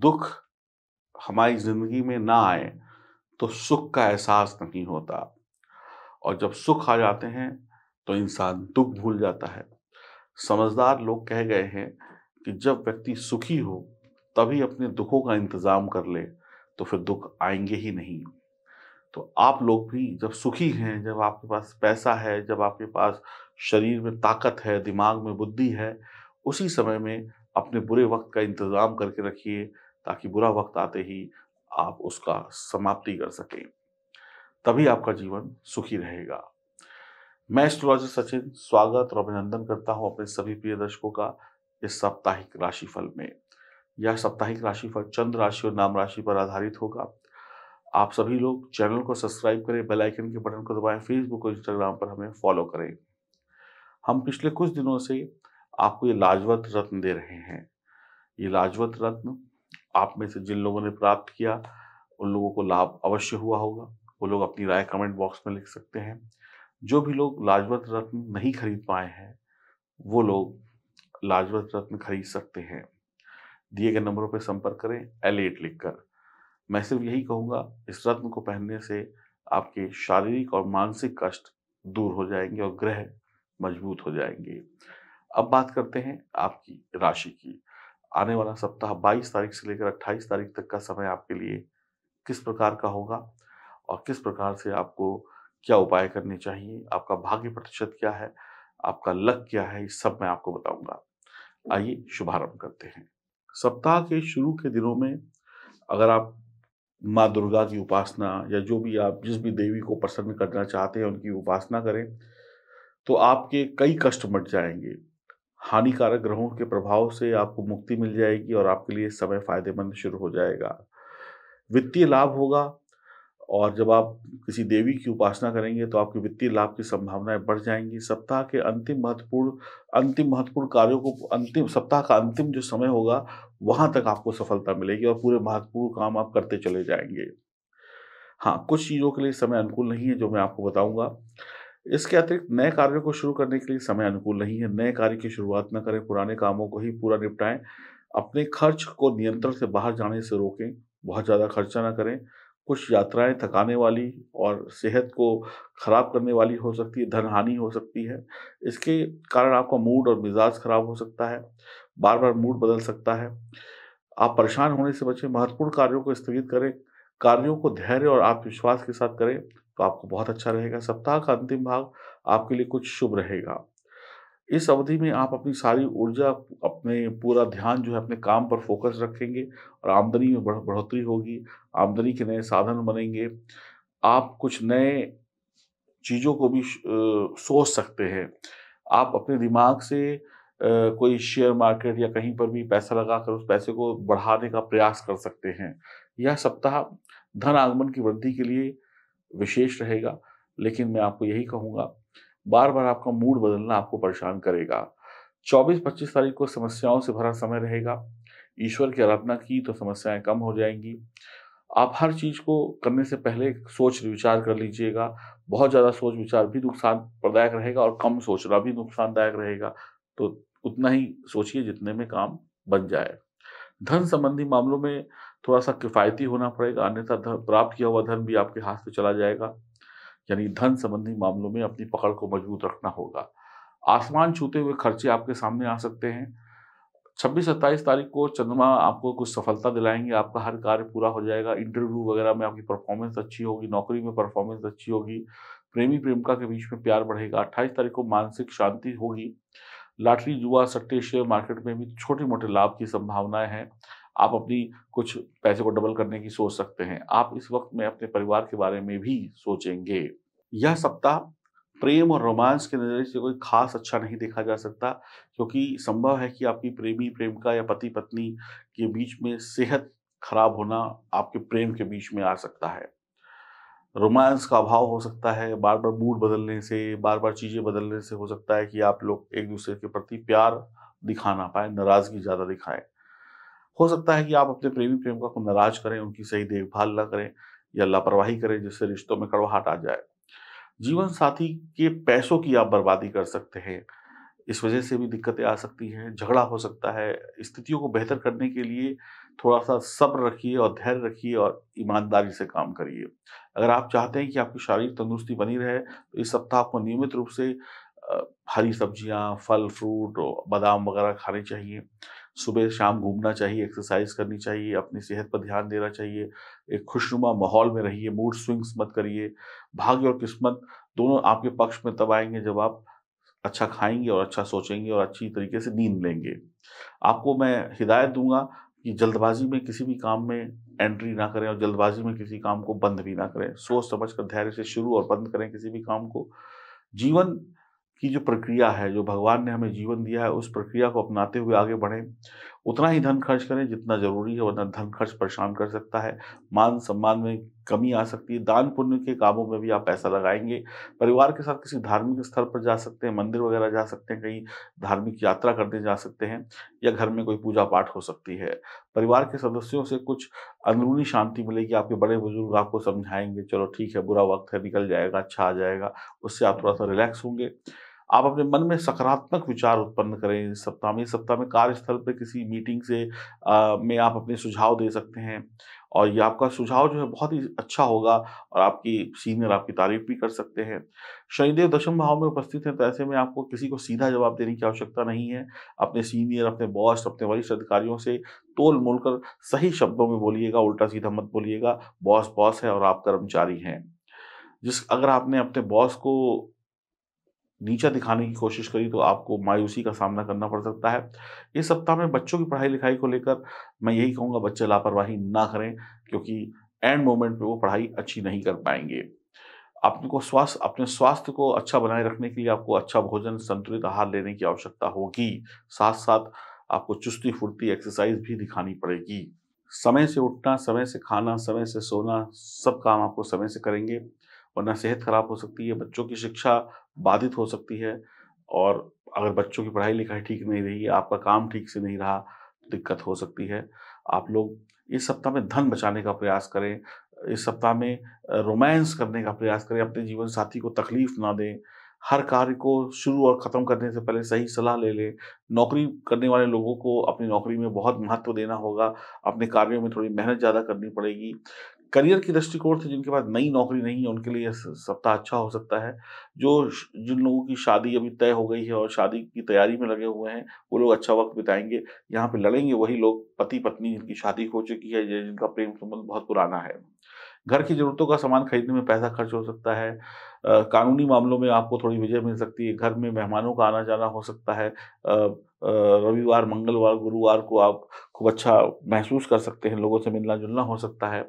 दुख हमारी ज़िंदगी में ना आए तो सुख का एहसास नहीं होता और जब सुख आ जाते हैं तो इंसान दुख भूल जाता है समझदार लोग कह गए हैं कि जब व्यक्ति सुखी हो तभी अपने दुखों का इंतज़ाम कर ले तो फिर दुख आएंगे ही नहीं तो आप लोग भी जब सुखी हैं जब आपके पास पैसा है जब आपके पास शरीर में ताकत है दिमाग में बुद्धि है उसी समय में अपने बुरे वक्त का इंतज़ाम करके रखिए ताकि बुरा वक्त आते ही आप उसका समाप्ति कर सकें तभी आपका जीवन सुखी रहेगा मैं एस्ट्रोलॉजर सचिन स्वागत और अभिनंदन करता हूं अपने सभी प्रिय दर्शकों का इस साप्ताहिक राशिफल में यह साप्ताहिक राशिफल चंद्र राशि और नाम राशि पर आधारित होगा आप सभी लोग चैनल को सब्सक्राइब करें बेल आइकन के बटन को दबाएं फेसबुक और इंस्टाग्राम पर हमें फॉलो करें हम पिछले कुछ दिनों से आपको ये लाजवत रत्न दे रहे हैं ये लाजवत रत्न आप में से जिन लोगों ने प्राप्त किया उन लोगों को लाभ अवश्य हुआ होगा वो लोग अपनी राय कमेंट बॉक्स में लिख सकते हैं जो भी लोग लाजवत रत्न नहीं खरीद पाए हैं वो लोग लाजवत रत्न खरीद सकते हैं दिए गए नंबरों पर संपर्क करें एल एट लिख कर मैं सिर्फ यही कहूँगा इस रत्न को पहनने से आपके शारीरिक और मानसिक कष्ट दूर हो जाएंगे और ग्रह मजबूत हो जाएंगे अब बात करते हैं आपकी राशि की आने वाला सप्ताह 22 तारीख से लेकर 28 तारीख तक का समय आपके लिए किस प्रकार का होगा और किस प्रकार से आपको क्या उपाय करने चाहिए आपका भाग्य प्रतिशत क्या है आपका लक क्या है इस सब मैं आपको बताऊंगा आइए शुभारंभ करते हैं सप्ताह के शुरू के दिनों में अगर आप माँ दुर्गा की उपासना या जो भी आप जिस भी देवी को प्रसन्न करना चाहते हैं उनकी उपासना करें तो आपके कई कष्ट मट जाएंगे हानिकारक ग्रहों के प्रभाव से आपको मुक्ति मिल जाएगी और आपके लिए समय फायदेमंद शुरू हो जाएगा वित्तीय लाभ होगा और जब आप किसी देवी की उपासना करेंगे तो आपके वित्तीय लाभ की संभावनाएं बढ़ जाएंगी सप्ताह के अंतिम महत्वपूर्ण अंतिम महत्वपूर्ण कार्यों को अंतिम सप्ताह का अंतिम जो समय होगा वहां तक आपको सफलता मिलेगी और पूरे महत्वपूर्ण काम आप करते चले जाएंगे हाँ कुछ चीज़ों के लिए समय अनुकूल नहीं है जो मैं आपको बताऊंगा इसके अतिरिक्त नए कार्यों को शुरू करने के लिए समय अनुकूल नहीं है नए कार्य की शुरुआत न करें पुराने कामों को ही पूरा निपटाएं अपने खर्च को नियंत्रण से बाहर जाने से रोकें बहुत ज़्यादा खर्चा ना करें कुछ यात्राएं थकाने वाली और सेहत को ख़राब करने वाली हो सकती है धन हानि हो सकती है इसके कारण आपका मूड और मिजाज खराब हो सकता है बार बार मूड बदल सकता है आप परेशान होने से बचें महत्वपूर्ण कार्यों को स्थगित करें कार्यों को धैर्य और आत्मविश्वास के साथ करें तो आपको बहुत अच्छा रहेगा सप्ताह का अंतिम भाग आपके लिए कुछ शुभ रहेगा इस अवधि में आप अपनी सारी ऊर्जा अपने पूरा ध्यान जो है अपने काम पर फोकस रखेंगे और आमदनी में बढ़ोतरी होगी आमदनी के नए साधन बनेंगे आप कुछ नए चीज़ों को भी सोच सकते हैं आप अपने दिमाग से कोई शेयर मार्केट या कहीं पर भी पैसा लगा कर उस पैसे को बढ़ाने का प्रयास कर सकते हैं यह सप्ताह धन आगमन की वृद्धि के लिए विशेष रहेगा लेकिन मैं आपको यही कहूँगा बार बार आपका मूड बदलना आपको परेशान करेगा 24-25 तारीख को समस्याओं से भरा समय रहेगा ईश्वर की आराधना की तो समस्याएं कम हो जाएंगी आप हर चीज़ को करने से पहले सोच विचार कर लीजिएगा बहुत ज़्यादा सोच विचार भी नुकसान प्रदायक रहेगा और कम सोचना भी नुकसानदायक रहेगा तो उतना ही सोचिए जितने में काम बन जाए धन संबंधी मामलों में थोड़ा सा किफ़ायती होना पड़ेगा अन्यथा प्राप्त किया हुआ धन भी आपके हाथ से चला जाएगा यानी धन संबंधी मामलों में अपनी पकड़ को मजबूत रखना होगा आसमान छूते हुए खर्चे आपके सामने आ सकते हैं छब्बीस सत्ताईस तारीख को चंद्रमा आपको कुछ सफलता दिलाएंगे आपका हर कार्य पूरा हो जाएगा इंटरव्यू वगैरह में आपकी परफॉर्मेंस अच्छी होगी नौकरी में परफॉर्मेंस अच्छी होगी प्रेमी प्रेमिका के बीच में प्यार बढ़ेगा अट्ठाईस तारीख को मानसिक शांति होगी लॉटरी जुआ सट्टे शेयर मार्केट में भी छोटे मोटे लाभ की संभावनाएं हैं आप अपनी कुछ पैसे को डबल करने की सोच सकते हैं आप इस वक्त में अपने परिवार के बारे में भी सोचेंगे यह सप्ताह प्रेम और रोमांस के नज़रिए से कोई खास अच्छा नहीं देखा जा सकता क्योंकि संभव है कि आपकी प्रेमी प्रेमिका या पति पत्नी के बीच में सेहत खराब होना आपके प्रेम के बीच में आ सकता है रोमांस का अभाव हो सकता है बार बार मूड बदलने से बार बार चीज़ें बदलने से हो सकता है कि आप लोग एक दूसरे के प्रति प्यार दिखा ना पाए नाराज़गी ज़्यादा दिखाएं हो सकता है कि आप अपने प्रेमी प्रेम का को नाराज करें उनकी सही देखभाल ना करें या लापरवाही करें जिससे रिश्तों में कड़वाहट आ जाए जीवन साथी के पैसों की आप बर्बादी कर सकते हैं इस वजह से भी दिक्कतें आ सकती हैं झगड़ा हो सकता है स्थितियों को बेहतर करने के लिए थोड़ा सा सब्र रखिए और धैर्य रखिए और ईमानदारी से काम करिए अगर आप चाहते हैं कि आपकी शारीरिक तंदुरुस्ती बनी रहे तो इस सप्ताह आपको नियमित रूप से हरी सब्जियां फल फ्रूट बादाम वगैरह खाने चाहिए सुबह शाम घूमना चाहिए एक्सरसाइज करनी चाहिए अपनी सेहत पर ध्यान देना चाहिए एक खुशनुमा माहौल में रहिए मूड स्विंग्स मत करिए भाग्य और किस्मत दोनों आपके पक्ष में तब आएंगे जब आप अच्छा खाएंगे और अच्छा सोचेंगे और अच्छी तरीके से नींद लेंगे आपको मैं हिदायत दूंगा कि जल्दबाजी में किसी भी काम में एंट्री ना करें और जल्दबाजी में किसी काम को बंद भी ना करें सोच समझ कर धैर्य से शुरू और बंद करें किसी भी काम को जीवन की जो प्रक्रिया है जो भगवान ने हमें जीवन दिया है उस प्रक्रिया को अपनाते हुए आगे बढ़ें उतना ही धन खर्च करें जितना जरूरी है वरना धन खर्च परेशान कर सकता है मान सम्मान में कमी आ सकती है दान पुण्य के कामों में भी आप पैसा लगाएंगे परिवार के साथ किसी धार्मिक स्थल पर जा सकते हैं मंदिर वगैरह जा सकते हैं कहीं धार्मिक यात्रा करने जा सकते हैं या घर में कोई पूजा पाठ हो सकती है परिवार के सदस्यों से कुछ अंदरूनी शांति मिलेगी आपके बड़े बुजुर्ग आपको समझाएंगे चलो ठीक है बुरा वक्त है निकल जाएगा अच्छा आ जाएगा उससे आप थोड़ा सा रिलैक्स होंगे आप अपने मन में सकारात्मक विचार उत्पन्न करें इस सप्ताह में इस सप्ताह में कार्यस्थल पर किसी मीटिंग से आ, में आप अपने सुझाव दे सकते हैं और ये आपका सुझाव जो है बहुत ही अच्छा होगा और आपकी सीनियर आपकी तारीफ भी कर सकते हैं शनिदेव दशम भाव में उपस्थित हैं तो ऐसे में आपको किसी को सीधा जवाब देने की आवश्यकता नहीं है अपने सीनियर अपने बॉस अपने वरिष्ठ अधिकारियों से तोल मोल कर सही शब्दों में बोलिएगा उल्टा सीधा मत बोलिएगा बॉस बॉस है और आप कर्मचारी हैं जिस अगर आपने अपने बॉस को नीचा दिखाने की कोशिश करी तो आपको मायूसी का सामना करना पड़ सकता है इस सप्ताह में बच्चों की पढ़ाई लिखाई को लेकर मैं यही कहूँगा बच्चे लापरवाही ना करें क्योंकि एंड मोमेंट पे वो पढ़ाई अच्छी नहीं कर पाएंगे अपने को स्वास्थ्य अपने स्वास्थ्य को अच्छा बनाए रखने के लिए आपको अच्छा भोजन संतुलित आहार लेने की आवश्यकता होगी साथ साथ आपको चुस्ती फुर्ती एक्सरसाइज भी दिखानी पड़ेगी समय से उठना समय से खाना समय से सोना सब काम आपको समय से करेंगे वरना सेहत ख़राब हो सकती है बच्चों की शिक्षा बाधित हो सकती है और अगर बच्चों की पढ़ाई लिखाई ठीक नहीं रही आपका काम ठीक से नहीं रहा तो दिक्कत हो सकती है आप लोग इस सप्ताह में धन बचाने का प्रयास करें इस सप्ताह में रोमांस करने का प्रयास करें अपने जीवन साथी को तकलीफ ना दें हर कार्य को शुरू और ख़त्म करने से पहले सही सलाह ले लें नौकरी करने वाले लोगों को अपनी नौकरी में बहुत महत्व देना होगा अपने कार्यों में थोड़ी मेहनत ज़्यादा करनी पड़ेगी करियर की दृष्टिकोण से जिनके पास नई नौकरी नहीं है उनके लिए सप्ताह अच्छा हो सकता है जो जिन लोगों की शादी अभी तय हो गई है और शादी की तैयारी में लगे हुए हैं वो लोग अच्छा वक्त बिताएंगे यहाँ पे लड़ेंगे वही लोग पति पत्नी जिनकी शादी हो चुकी है जिनका प्रेम संबंध बहुत पुराना है घर की जरूरतों का सामान खरीदने में पैसा खर्च हो सकता है आ, कानूनी मामलों में आपको थोड़ी विजय मिल सकती है घर में मेहमानों का आना जाना हो सकता है रविवार मंगलवार गुरुवार को आप खूब अच्छा महसूस कर सकते हैं लोगों से मिलना जुलना हो सकता है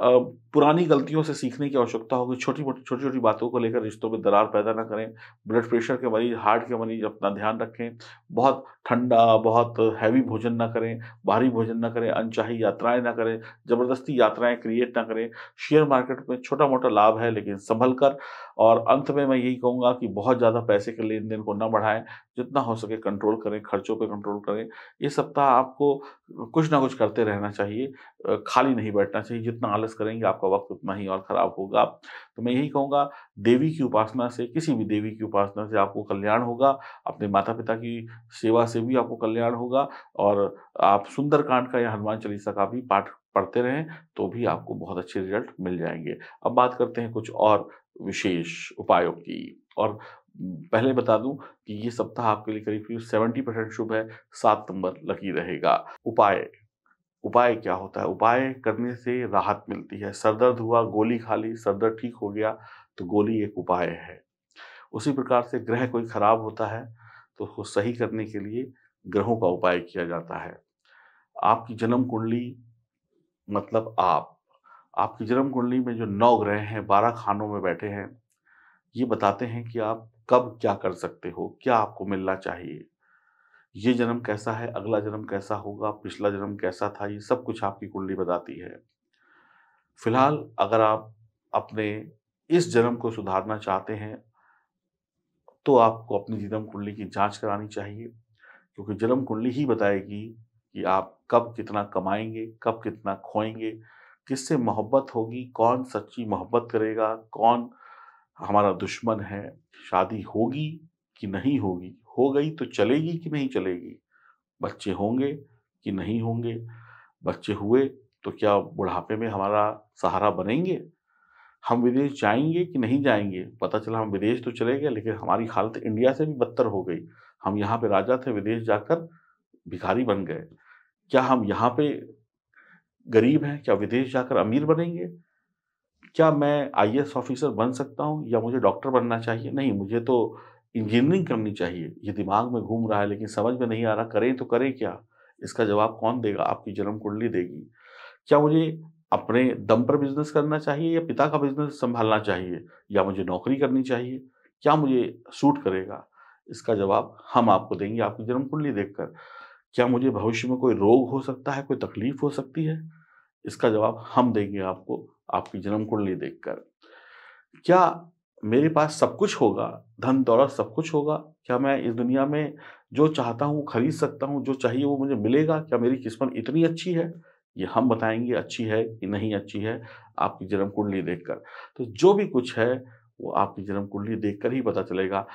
पुरानी गलतियों से सीखने की आवश्यकता होगी छोटी मोटी छोटी छोटी बातों को लेकर रिश्तों में दरार पैदा ना करें ब्लड प्रेशर के मरीज हार्ट के मरीज अपना ध्यान रखें बहुत ठंडा बहुत हैवी भोजन ना करें भारी भोजन ना करें अनचाही यात्राएं ना करें ज़बरदस्ती यात्राएं क्रिएट ना करें शेयर मार्केट में छोटा मोटा लाभ है लेकिन संभल कर और अंत में मैं यही कहूँगा कि बहुत ज़्यादा पैसे के लेन देन को ना बढ़ाएं जितना हो सके कंट्रोल करें खर्चों पर कंट्रोल करें ये सप्ताह आपको कुछ ना कुछ करते रहना चाहिए खाली नहीं बैठना चाहिए जितना आलस करेंगे आपका वक्त उतना ही और ख़राब होगा तो मैं यही कहूँगा देवी की उपासना से किसी भी देवी की उपासना से आपको कल्याण होगा अपने माता पिता की सेवा से भी आपको कल्याण होगा और आप सुंदरकांड का या हनुमान चालीसा का भी पाठ पढ़ते रहें तो भी आपको बहुत अच्छे रिजल्ट मिल जाएंगे अब बात करते हैं कुछ और विशेष उपायों की और पहले बता दूं कि ये सप्ताह आपके लिए करीब करीब सेवेंटी परसेंट शुभ है सात नंबर लकी रहेगा उपाय उपाय क्या होता है उपाय करने से राहत मिलती है सरदर्द हुआ गोली खा ली सरदर्द ठीक हो गया तो गोली एक उपाय है उसी प्रकार से ग्रह कोई खराब होता है तो उसको सही करने के लिए ग्रहों का उपाय किया जाता है आपकी जन्म कुंडली मतलब आप आपकी जन्म कुंडली में जो नौ ग्रह हैं बारह खानों में बैठे हैं ये बताते हैं कि आप कब क्या कर सकते हो क्या आपको मिलना चाहिए ये जन्म कैसा है अगला जन्म कैसा होगा पिछला जन्म कैसा था ये सब कुछ आपकी कुंडली बताती है फिलहाल अगर आप अपने इस जन्म को सुधारना चाहते हैं तो आपको अपनी जन्म कुंडली की जांच करानी चाहिए क्योंकि जन्म कुंडली ही बताएगी कि आप कब कितना कमाएंगे कब कितना खोएंगे किससे मोहब्बत होगी कौन सच्ची मोहब्बत करेगा कौन हमारा दुश्मन है शादी होगी कि नहीं होगी हो गई तो चलेगी कि नहीं चलेगी बच्चे होंगे कि नहीं होंगे बच्चे हुए तो क्या बुढ़ापे में हमारा सहारा बनेंगे हम विदेश जाएंगे कि नहीं जाएंगे पता चला हम विदेश तो चले गए लेकिन हमारी हालत इंडिया से भी बदतर हो गई हम यहाँ पे राजा थे विदेश जाकर भिखारी बन गए क्या हम यहाँ पे गरीब हैं क्या विदेश जाकर अमीर बनेंगे क्या मैं आई ऑफिसर बन सकता हूँ या मुझे डॉक्टर बनना चाहिए नहीं मुझे तो इंजीनियरिंग करनी चाहिए ये दिमाग में घूम रहा है लेकिन समझ में नहीं आ रहा करें तो करें क्या इसका जवाब कौन देगा आपकी जन्म कुंडली देगी क्या मुझे अपने दम पर बिजनेस करना चाहिए या पिता का बिजनेस संभालना चाहिए या मुझे नौकरी करनी चाहिए क्या मुझे सूट करेगा इसका जवाब हम आपको देंगे आपकी जन्म कुंडली देखकर क्या मुझे भविष्य में कोई रोग हो सकता है कोई तकलीफ हो सकती है इसका जवाब हम देंगे आपको आपकी जन्म कुंडली देखकर क्या मेरे पास सब कुछ होगा धन दौलत सब कुछ होगा क्या मैं इस दुनिया में जो चाहता हूँ खरीद सकता हूँ जो चाहिए वो मुझे मिलेगा क्या मेरी किस्मत इतनी अच्छी है ये हम बताएंगे अच्छी है कि नहीं अच्छी है आपकी जन्म कुंडली देखकर तो जो भी कुछ है वो आपकी जन्म कुंडली देखकर ही पता चलेगा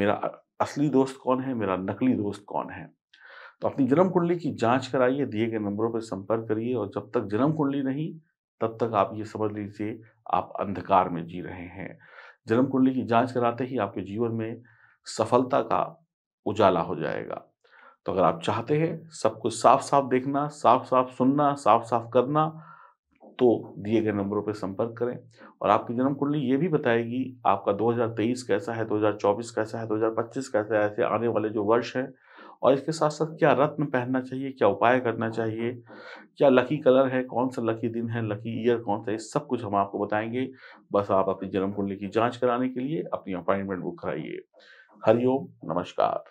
मेरा असली दोस्त कौन है मेरा नकली दोस्त कौन है तो अपनी जन्म कुंडली की जांच कराइए दिए गए नंबरों पर संपर्क करिए और जब तक जन्म कुंडली नहीं तब तक आप ये समझ लीजिए आप अंधकार में जी रहे हैं जन्म कुंडली की जांच कराते ही आपके जीवन में सफलता का उजाला हो जाएगा तो अगर आप चाहते हैं सब कुछ साफ साफ देखना साफ साफ सुनना साफ साफ करना तो दिए गए नंबरों पर संपर्क करें और आपकी जन्म कुंडली ये भी बताएगी आपका 2023 कैसा है 2024 कैसा है 2025 कैसा है ऐसे आने वाले जो वर्ष हैं और इसके साथ साथ क्या रत्न पहनना चाहिए क्या उपाय करना चाहिए क्या लकी कलर है कौन सा लकी दिन है लकी ईयर कौन सा है सब कुछ हम आपको बताएंगे बस आप अपनी जन्म कुंडली की जाँच कराने के लिए अपनी अपॉइंटमेंट बुक कराइए हरिओम नमस्कार